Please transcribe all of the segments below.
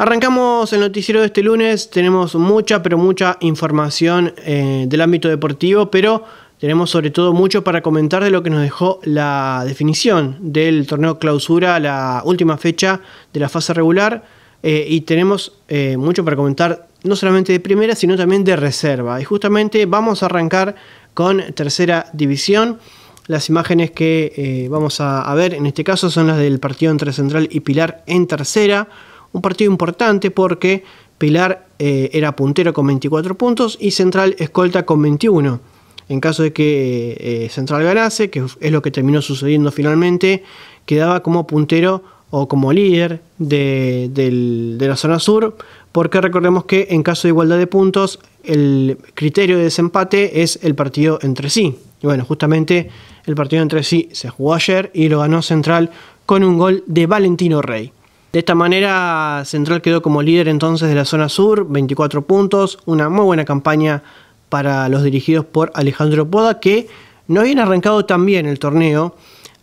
Arrancamos el noticiero de este lunes, tenemos mucha, pero mucha información eh, del ámbito deportivo, pero tenemos sobre todo mucho para comentar de lo que nos dejó la definición del torneo clausura, la última fecha de la fase regular, eh, y tenemos eh, mucho para comentar no solamente de primera, sino también de reserva. Y justamente vamos a arrancar con tercera división. Las imágenes que vamos a, a ver en este caso son las del partido entre Central y Pilar en tercera. Un partido importante porque Pilar eh, era puntero con 24 puntos y Central escolta con 21. En caso de que eh, Central ganase, que es lo que terminó sucediendo finalmente, quedaba como puntero o como líder de, de la zona sur, porque recordemos que en caso de igualdad de puntos, el criterio de desempate es el partido entre sí. Y bueno, justamente el partido entre sí se jugó ayer y lo ganó Central con un gol de Valentino Rey. De esta manera, Central quedó como líder entonces de la zona sur, 24 puntos, una muy buena campaña para los dirigidos por Alejandro Poda, que no habían arrancado tan bien el torneo.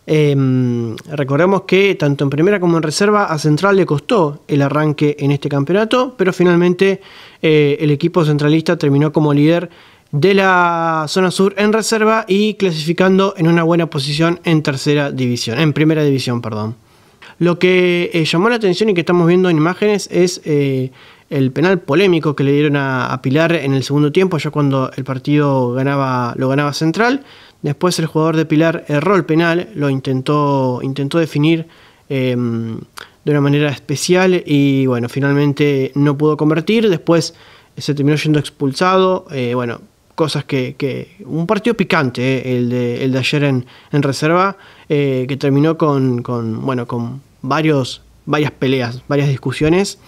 Em, recordemos que tanto en primera como en reserva a Central le costó el arranque en este campeonato, pero finalmente eh, el equipo centralista terminó como líder de la zona sur en reserva y clasificando en una buena posición en tercera división, en primera división, perdón. Lo que eh, llamó la atención y que estamos viendo en imágenes es eh, el penal polémico que le dieron a, Pilar en el segundo tiempo, ya cuando el partido ganaba, lo ganaba Central. Después el jugador de Pilar erró el penal, lo intentó, intentó definir em, de una manera especial y bueno, finalmente no pudo convertir. Después eh, se terminó yendo expulsado. bueno, cosas que, un partido picante, eh, el, de, el, de, ayer en, reserva, eh, que terminó con, con, bueno, con varios, varias peleas, varias discusiones,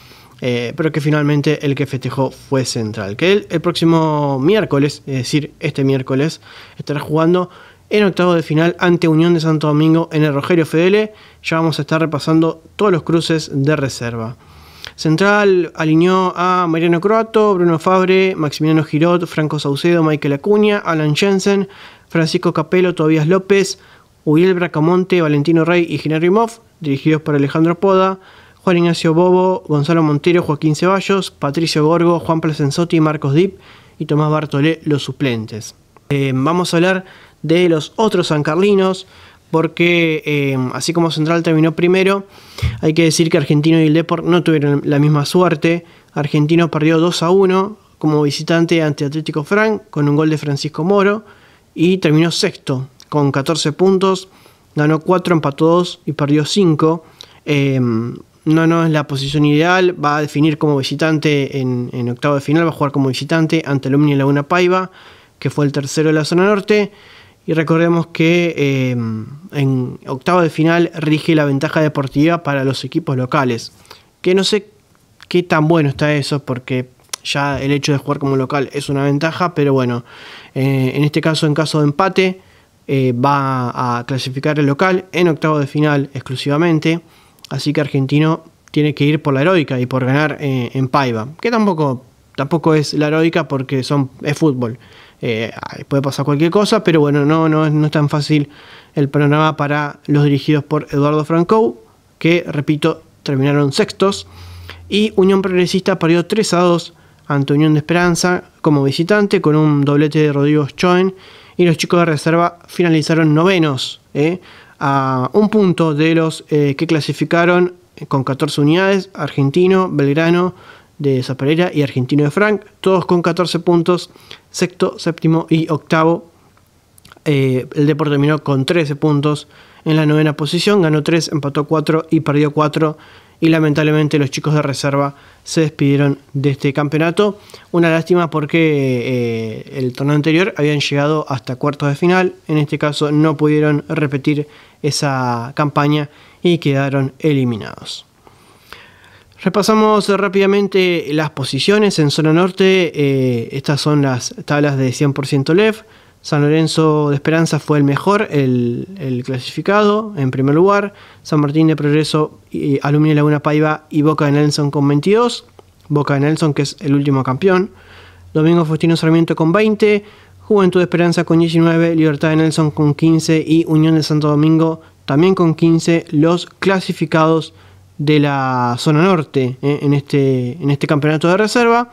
eh, pero que finalmente el que festejó fue Central, que el, el próximo miércoles, es decir, este miércoles, estará jugando en octavo de final ante Unión de Santo Domingo en el Rogerio Fedele. Ya vamos a estar repasando todos los cruces de reserva. Central alineó a Mariano Croato, Bruno Fabre, Maximiliano Girot, Franco Saucedo, Michael Acuña, Alan Jensen, Francisco Capello, Tobias López, Uriel Bracamonte, Valentino Rey y Genaro Moff, dirigidos por Alejandro Poda, Juan Ignacio Bobo, Gonzalo Montero, Joaquín Ceballos, Patricio Gorgo, Juan y Marcos Dip y Tomás Bartolé, los suplentes. Eh, vamos a hablar de los otros sancarlinos porque em, así como Central terminó primero, hay que decir que Argentino y el Deport no tuvieron la misma suerte. Argentino perdió 2 a 1 como visitante ante Atlético Frank con un gol de Francisco Moro y terminó sexto con 14 puntos, ganó 4, empató 2 y perdió 5. Em, no, no es la posición ideal, va a definir como visitante en, octavo de final, va a jugar como visitante ante Alumni Laguna Paiva, que fue el tercero de la zona norte. Y recordemos que em, en octavo de final rige la ventaja deportiva para los equipos locales. Que no sé qué tan bueno está eso, porque ya el hecho de jugar como local es una ventaja, pero bueno, eh, en este caso, en caso de empate, eh, va a clasificar el local en octavo de final exclusivamente. Así que Argentino tiene que ir por la heroica y por ganar eh, en Paiva, que tampoco, tampoco es la heroica porque son, es fútbol. Eh, puede pasar cualquier cosa, pero bueno, no, no, no es tan fácil el panorama para los dirigidos por Eduardo Franco, que, repito, terminaron sextos. Y Unión Progresista perdió 3 a 2 ante Unión de Esperanza como visitante con un doblete de Rodrigo Schoen. Y los chicos de reserva finalizaron novenos, eh, a un punto de los eh, que clasificaron con 14 unidades, Argentino, Belgrano, de Zaparera y Argentino de Frank, todos con 14 puntos, sexto, séptimo y octavo. Eh, el deporte terminó con 13 puntos en la novena posición, ganó 3, empató 4 y perdió 4. Y lamentablemente los chicos de reserva se despidieron de este campeonato. Una lástima porque eh, el torneo anterior habían llegado hasta cuartos de final. En este caso no pudieron repetir esa campaña y quedaron eliminados. Repasamos rápidamente las posiciones. En zona norte, eh, estas son las tablas de 100% LEF. San Lorenzo de Esperanza fue el mejor, el, clasificado en primer lugar. San Martín de Progreso, y eh, Laguna Paiva y Boca de Nelson con 22. Boca de Nelson, que es el último campeón. Domingo Faustino Sarmiento con 20. Juventud de Esperanza con 19. Libertad de Nelson con 15. Y Unión de Santo Domingo también con 15. Los clasificados de la zona norte eh, en, este, en este campeonato de reserva.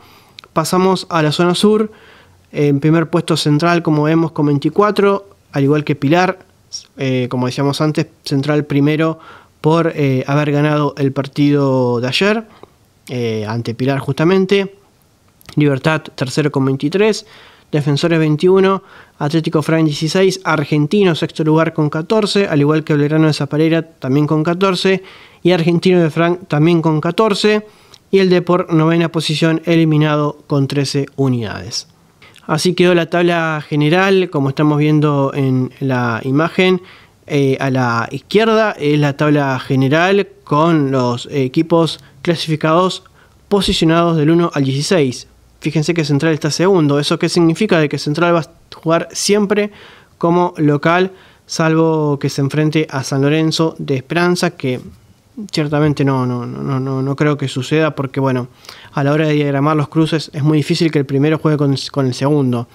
Pasamos a la zona sur, en primer puesto central, como vemos, con 24, al igual que Pilar, eh, como decíamos antes, central primero por eh, haber ganado el partido de ayer, ante Pilar justamente. Libertad tercero con 23, Defensores 21, Atlético Frank 16, Argentino sexto lugar con 14, al igual que Belgrano de Zaparera también con 14, y Argentino de Frank también con 14, y el Deport novena posición eliminado con 13 unidades. Así quedó la tabla general, como estamos viendo en la imagen. Eh, a la izquierda es la tabla general con los equipos clasificados posicionados del 1 al 16. Fíjense que Central está segundo. ¿Eso qué significa? De que Central va a jugar siempre como local, salvo que se enfrente a San Lorenzo de Esperanza, que ciertamente no, no, no, no, no creo que suceda, porque bueno, a la hora de diagramar los cruces es muy difícil que el primero juegue con, el segundo.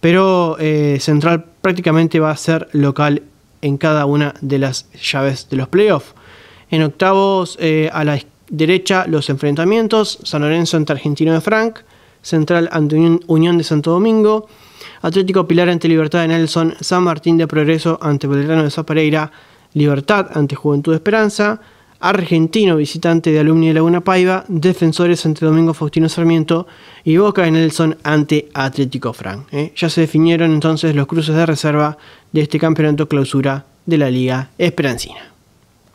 Pero eh, Central prácticamente va a ser local en cada una de las llaves de los playoffs. En octavos, eh, a la derecha, los enfrentamientos: San Lorenzo entre Argentino de Frank, Central ante Unión de Santo Domingo, Atlético Pilar ante Libertad de Nelson, San Martín de Progreso ante Belgrano de Zapareira, Libertad ante Juventud Esperanza, Argentino visitante de Alumni de Laguna Paiva, Defensores ante Domingo Faustino Sarmiento y Boca de Nelson ante Atlético Frank. ¿eh? Ya se definieron entonces los cruces de reserva de este campeonato clausura de la Liga Esperancina.